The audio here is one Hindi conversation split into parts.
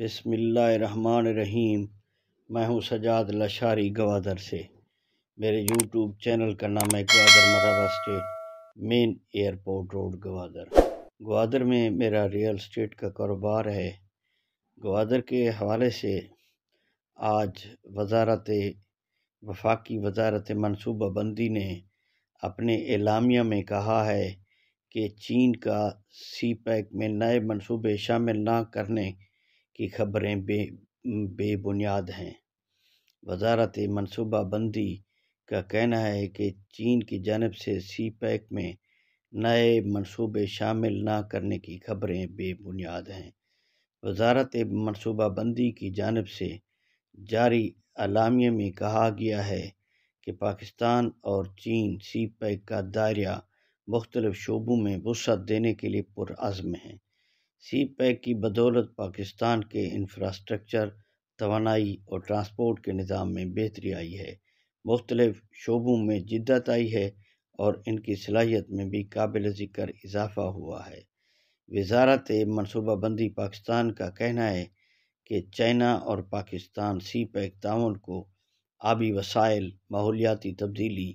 रहीम मैं हूं सजाद लशारी गवादर से मेरे यूट्यूब चैनल का नाम है गवादर मराबा state main airport road Gwadar Gwadar में मेरा रियल स्टेट का कारोबार है गवादर के हवाले से आज वजारत वफाकी वजारत मनसूबा बंदी ने अपने एलामिया में कहा है कि चीन का सी पैक में नए मनसूबे शामिल ना करने की खबरें बे बेबुनियाद हैं वजारत मनसूबा बंदी का कहना है कि चीन की जानब से सी पैक में नए मनसूबे शामिल ना करने की खबरें बेबुनियाद हैं वजारत मनसूबाबंदी की जानब से जारी अलामी में कहा गया है कि पाकिस्तान और चीन सी पैक का दायरा मुख्तलिफ शोबों में वसत देने के लिए पुरज़म हैं सी पैक की बदौलत पाकिस्तान के इंफ्रास्ट्रक्चर तोानाई और ट्रांसपोर्ट के निज़ाम में बेहतरी आई है मुख्तलिफ़ शोबों में जिद्दत आई है और इनकी सलाहियत में भी काबिल ज़िक्र इजाफ़ा हुआ है वजारत मनसूबाबंदी पाकिस्तान का कहना है कि चाइना और पाकिस्तान सी पैक ताउन को आबी वसाइल माहौलियाती तब्दीली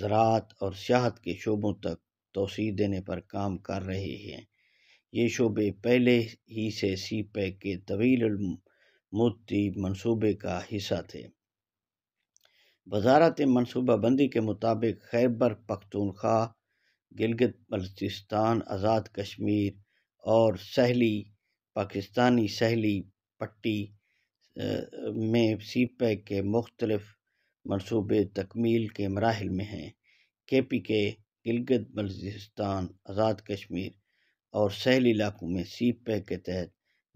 ज़रात और सियाहत के शोबों तक तोसी देने पर काम कर रहे हैं ये शोबे पहले ही से सी पैक के तवील मुद्दी मनसूबे का हिस्सा थे वजारत मनसूबा बंदी के मुताबिक खैबर पख्तूनख्वा गिलगित बल्तिस्तान आज़ाद कश्मीर और सहली पाकिस्तानी सहली पट्टी में सी पैक के मुख्तलफ मनसूबे तकमील के मराहल में हैं के पी के गिलगित बल्तिस्तान आज़ाद कश्मीर और सहली इलाकों में सी पैक के तहत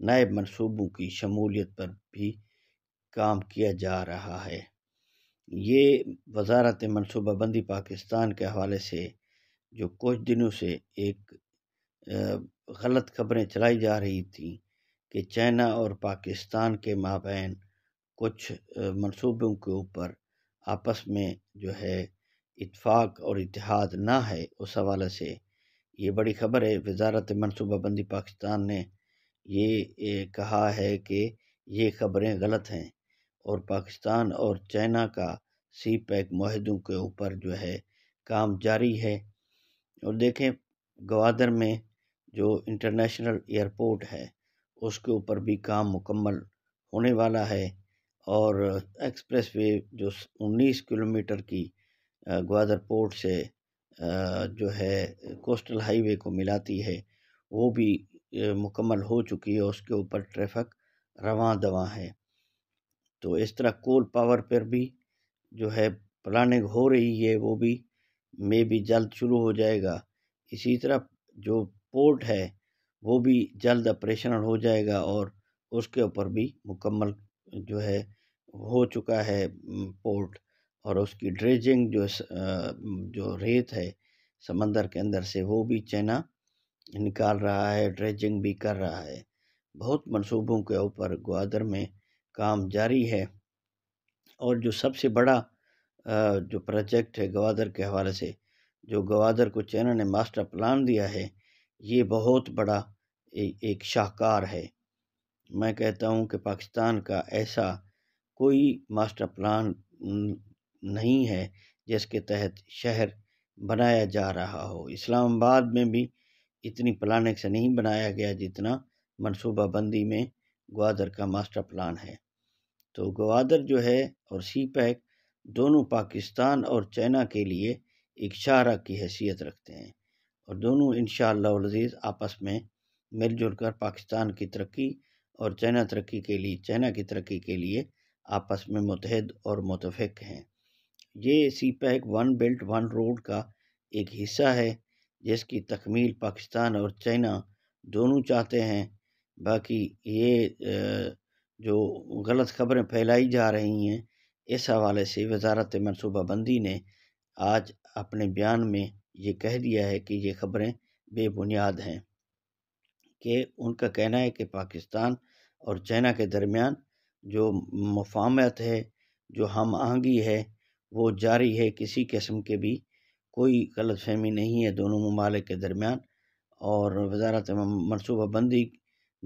नए मनसूबों की शमूलियत पर भी काम किया जा रहा है ये वजारत मनसूबाबंदी पाकिस्तान के हवाले से जो कुछ दिनों से एक गलत खबरें चलाई जा रही थी कि चाइना और पाकिस्तान के माबेन कुछ मनसूबों के ऊपर आपस में जो है इतफाक़ और इतिहाद ना है उस हवाले से ये बड़ी खबर है वजारत मनसूबाबंदी पाकिस्तान ने ये कहा है कि ये खबरें गलत हैं और पाकिस्तान और चाइना का सी पैक माहों के ऊपर जो है काम जारी है और देखें गवादर में जो इंटरनेशनल एयरपोर्ट है उसके ऊपर भी काम मुकम्मल होने वाला है और एक्सप्रेस वे जो 19 किलोमीटर की ग्वादर पोर्ट से जो है कोस्टल हाईवे को मिलाती है वो भी मुकम्मल हो चुकी है उसके ऊपर ट्रैफिक रवा दवा है तो इस तरह कोल पावर पर भी जो है प्लानिंग हो रही है वो भी मे भी जल्द शुरू हो जाएगा इसी तरह जो पोर्ट है वो भी जल्द ऑपरेशनल हो जाएगा और उसके ऊपर भी मुकम्मल जो है हो चुका है पोर्ट और उसकी ड्रेजिंग जो जो रेत है समंदर के अंदर से वो भी चैना निकाल रहा है ड्रेजिंग भी कर रहा है बहुत मनसूबों के ऊपर ग्वादर में काम जारी है और जो सबसे बड़ा जो प्रोजेक्ट है ग्वादर के हवाले से जो ग्वादर को चैना ने मास्टर प्लान दिया है ये बहुत बड़ा ए, एक शाहकार है मैं कहता हूँ कि पाकिस्तान का ऐसा कोई मास्टर प्लान नहीं है जिसके तहत शहर बनाया जा रहा हो इस्लामाबाद में भी इतनी प्लानिंग से नहीं बनाया गया जितना मनसूबा बंदी में ग्वादर का मास्टर प्लान है तो ग्वादर जो है और सी पैक दोनों पाकिस्तान और चाइना के लिए एक शारा की हैसियत रखते हैं और दोनों इन शजीज़ आपस में मिलजुल कर पाकिस्तान की तरक्की और चाइना तरक्की के लिए चाइना की तरक्की के लिए आपस में मुतहद और मुतफ़ हैं ये CPEC one belt one road का एक हिस्सा है जिसकी तकमील पाकिस्तान और चाइना दोनों चाहते हैं बाकी ये जो गलत खबरें फैलाई जा रही हैं इस हवाले से वजारत मनसूबाबंदी ने आज अपने बयान में ये कह दिया है कि ये खबरें बेबुनियाद हैं कि उनका कहना है कि पाकिस्तान और चाइना के दरमियान जो मफामत है जो हम आहंगी है वो जारी है किसी किस्म के भी कोई गलत फहमी नहीं है दोनों ममालिक के दरमियान और वजारत मनसूबा बंदी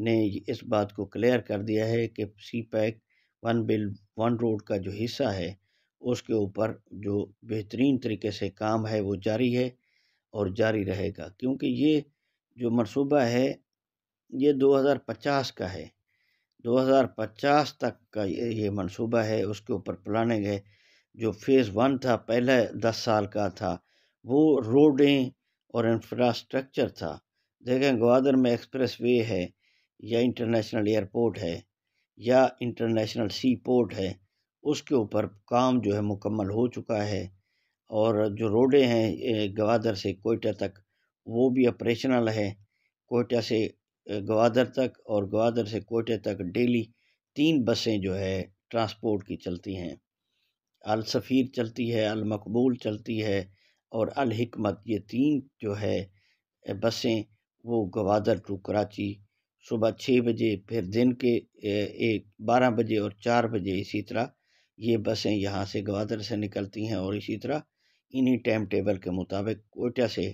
ने इस बात को क्लियर कर दिया है कि CPEC one belt one road का जो हिस्सा है उसके ऊपर जो बेहतरीन तरीके से काम है वो जारी है और जारी रहेगा क्योंकि ये जो मनसूबा है ये 2050 का है 2050 तक का ये, ये मनसूबा है उसके ऊपर प्लानिंग है जो फेज़ वन था पहले दस साल का था वो रोडें और इंफ्रास्ट्रक्चर था देखें ग्वादर में एक्सप्रेस वे है या इंटरनेशनल एयरपोर्ट है या इंटरनेशनल सी पोर्ट है उसके ऊपर काम जो है मुकम्मल हो चुका है और जो रोडें हैं ग्वादर से कोयटा तक वो भी ऑपरेशनल है कोयटा से ग्वादर तक और ग्वादर से कोयटा तक डेली तीन बसें जो है ट्रांसपोर्ट की चलती हैं अलसफ़ीर चलती है अलमकबूल चलती है और अलहमत ये तीन जो है बसें वो गवादर टू कराची सुबह छः बजे फिर दिन के एक बारह बजे और चार बजे इसी तरह ये बसें यहाँ से गवादर से निकलती हैं और इसी तरह इन्हीं टाइम टेबल के मुताबिक कोयटा से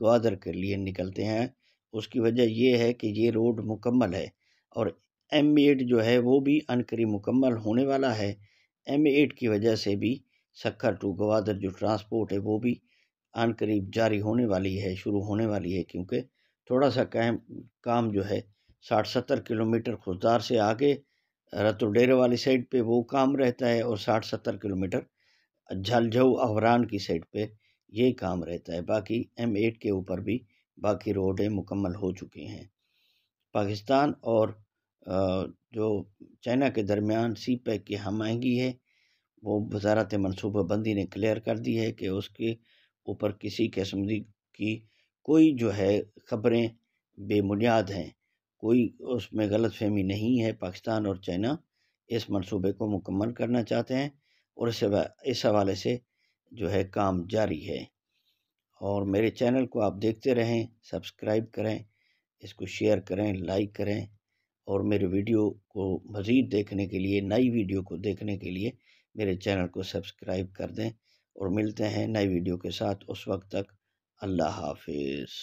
गवादर के लिए निकलते हैं उसकी वजह यह है कि ये रोड मुकम्मल है और एम एड जो है वो भी अनकरी मुकम्मल होने वाला है एम एट की वजह से भी सखर टू गवादर जो ट्रांसपोर्ट है वो भी आन करीब जारी होने वाली है शुरू होने वाली है क्योंकि थोड़ा सा कैम काम जो है साठ सत्तर किलोमीटर खुशदार से आगे डेरे वाली साइड पे वो काम रहता है और साठ सत्तर किलोमीटर झलझू अवरान की साइड पे ये काम रहता है बाकी एम एट के ऊपर भी बाकी रोडें मुकम्मल हो चुकी हैं पाकिस्तान और जो चाइना के दरमियान सी पैक की हमायंगी है वो वजारत मनसूबाबंदी ने क्लियर कर दी है कि उसके ऊपर किसी किस्म की कोई जो है खबरें बेबुनियाद हैं कोई उसमें गलत फहमी नहीं है पाकिस्तान और चाइना इस मनसूबे को मुकम्मल करना चाहते हैं और इस इस हवाले से जो है काम जारी है और मेरे चैनल को आप देखते रहें सब्सक्राइब करें इसको शेयर करें लाइक करें और मेरे वीडियो को मज़ीद देखने के लिए नई वीडियो को देखने के लिए मेरे चैनल को सब्सक्राइब कर दें और मिलते हैं नई वीडियो के साथ उस वक्त तक अल्लाह हाफिज़